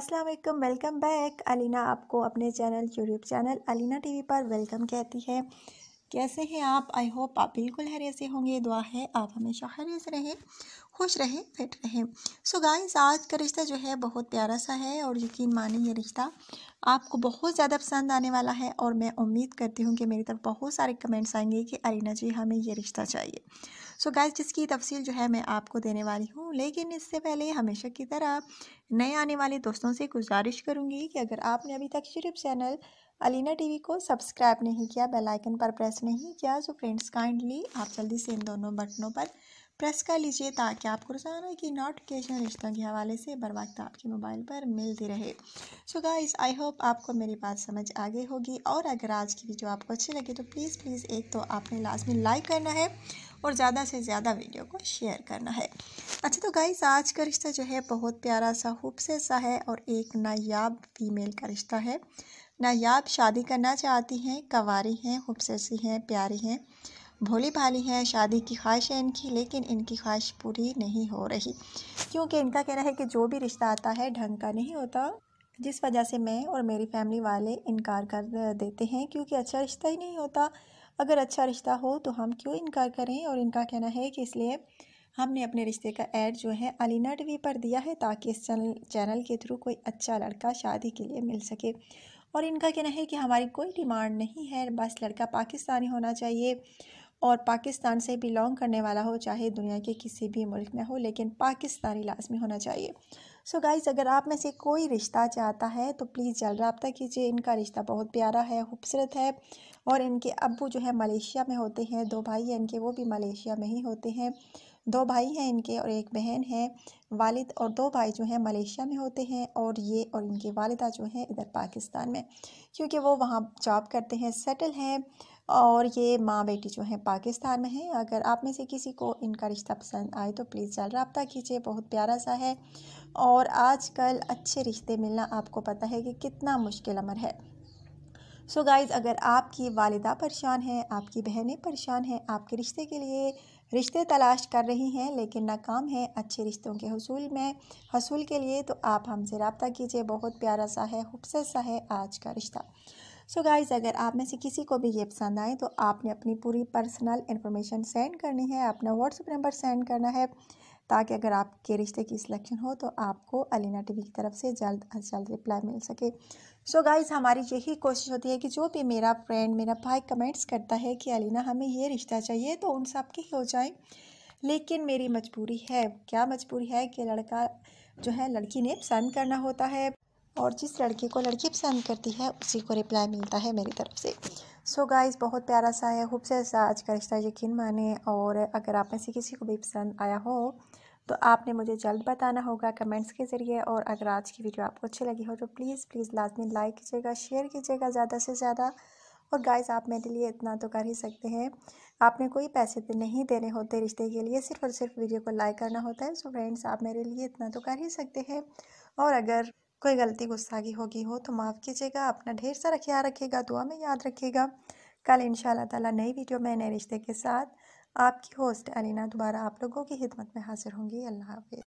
अस्सलाम वालेकुम welcome back Alina आपको अपने channel YouTube channel Alina TV पर वेलकम कहती है कैसे हैं आप आई होप आप बिल्कुल हरे से होंगे दुआ है आप हमेशा हरे रहें खुश रहें फिट रहें सो so गाइस आज का रिश्ता जो है बहुत प्यारा सा है और यकीन माने ये रिश्ता आपको बहुत ज़्यादा पसंद आने वाला है और मैं उम्मीद करती हूँ कि मेरी तरफ बहुत सारे कमेंट्स आएंगे कि अलीना जी हमें ये रिश्ता चाहिए सो गैस जिसकी तफसील जो है मैं आपको देने वाली हूँ लेकिन इससे पहले हमेशा की तरह नए आने वाले दोस्तों से गुजारिश करूँगी कि अगर आपने अभी तक सिर्फ चैनल अलीना टीवी को सब्सक्राइब नहीं किया बेल आइकन पर प्रेस नहीं किया सो तो फ्रेंड्स काइंडली आप जल्दी से इन दोनों बटनों पर प्रेस कर लीजिए ताकि आपको रोज़ाना की नोटिफिकेशन रिश्तों के हवाले से बर वक्त आपके मोबाइल पर मिलती रहे सो गाइस आई होप आपको मेरी बात समझ आ गई होगी और अगर आज की वीडियो आपको अच्छी लगे तो प्लीज़ प्लीज़ एक तो आपने लाजमी लाइक करना है और ज़्यादा से ज़्यादा वीडियो को शेयर करना है अच्छा तो गाइस आज का रिश्ता जो है बहुत प्यारा सा से सा है और एक नायाब फीमेल का रिश्ता है नायाब शादी करना चाहती हैं कंवारी हैं हुबसे सी हैं प्यारी हैं भोली भाली हैं शादी की ख्वाहिश है इनकी लेकिन इनकी ख्वाहिश पूरी नहीं हो रही क्योंकि इनका कहना है कि जो भी रिश्ता आता है ढंग का नहीं होता जिस वजह से मैं और मेरी फैमिली वाले इनकार कर देते हैं क्योंकि अच्छा रिश्ता ही नहीं होता अगर अच्छा रिश्ता हो तो हम क्यों इनकार करें और इनका कहना है कि इसलिए हमने अपने रिश्ते का ऐड जो है अलीना टी पर दिया है ताकि इस चैनल चैनल के थ्रू कोई अच्छा लड़का शादी के लिए मिल सके और इनका कहना है कि हमारी कोई डिमांड नहीं है बस लड़का पाकिस्तानी होना चाहिए और पाकिस्तान से बिलोंग करने वाला हो चाहे दुनिया के किसी भी मुल्क में हो लेकिन पाकिस्तानी लाजमी होना चाहिए सो so गाइज़ अगर आप में से कोई रिश्ता चाहता है तो प्लीज़ जल्द रबता कीजिए इनका रिश्ता बहुत प्यारा है खूबसूरत है और इनके अबू जो है मलेशिया में होते हैं दो भाई हैं इनके वो भी मलेशिया में ही होते हैं दो भाई हैं इनके और एक बहन है वालिद और दो भाई जो हैं मलेशिया में होते हैं और ये और इनके वालदा जो हैं इधर पाकिस्तान में क्योंकि वो वहाँ जॉब करते हैं सेटल हैं और ये माँ बेटी जो हैं पाकिस्तान में हैं अगर आप में से किसी को इनका रिश्ता पसंद आए तो प्लीज़ जल रबा कीजिए बहुत प्यारा सा है और आजकल अच्छे रिश्ते मिलना आपको पता है कि कितना मुश्किल अमर है सो so गाइज़ अगर आपकी वालदा परेशान हैं आपकी बहनें परेशान हैं आपके रिश्ते के लिए रिश्ते तलाश कर रही हैं लेकिन नाकाम हैं अच्छे रिश्तों के हसूल में हसूल के लिए तो आप हमसे रबता कीजिए बहुत प्यारा सा है खूबसूरत सा है आज का रिश्ता सो so गाइज़ अगर आप में से किसी को भी ये पसंद आए तो आपने अपनी पूरी पर्सनल इन्फॉर्मेशन सेंड करनी है अपना व्हाट्सअप नंबर सेंड करना है ताकि अगर आपके रिश्ते की सिलेक्शन हो तो आपको अलीना टीवी की तरफ से जल्द अज जल्द रिप्लाई मिल सके सो so गाइज़ हमारी यही कोशिश होती है कि जो भी मेरा फ्रेंड मेरा भाई कमेंट्स करता है कि अलीना हमें ये रिश्ता चाहिए तो उन सब के हो जाए लेकिन मेरी मजबूरी है क्या मजबूरी है कि लड़का जो है लड़की ने पसंद करना होता है और जिस लड़के को लड़की पसंद करती है उसी को रिप्लाई मिलता है मेरी तरफ से सो so गाइस बहुत प्यारा सा है खूब से ऐसा आज का रिश्ता यकीन माने और अगर आप में से किसी को भी पसंद आया हो तो आपने मुझे जल्द बताना होगा कमेंट्स के ज़रिए और अगर आज की वीडियो आपको अच्छी लगी हो तो प्लीज़ प्लीज़ लाजमी लाइक कीजिएगा शेयर कीजिएगा ज़्यादा से ज़्यादा और गाइस आप मेरे लिए इतना तो कर ही सकते हैं आपने कोई पैसे तो नहीं देने होते रिश्ते के लिए सिर्फ और सिर्फ वीडियो को लाइक करना होता है सो फ्रेंड्स आप मेरे लिए इतना तो कर ही सकते हैं और अगर कोई गलती गुस्सा की होगी हो तो माफ़ कीजिएगा अपना ढेर सारा ख्याल रखिएगा दुआ में याद रखिएगा कल इन ताला नई वीडियो में नए रिश्ते के साथ आपकी होस्ट अलीना दोबारा आप लोगों की खिदमत में हाजिर होंगी अल्लाह हाफिज़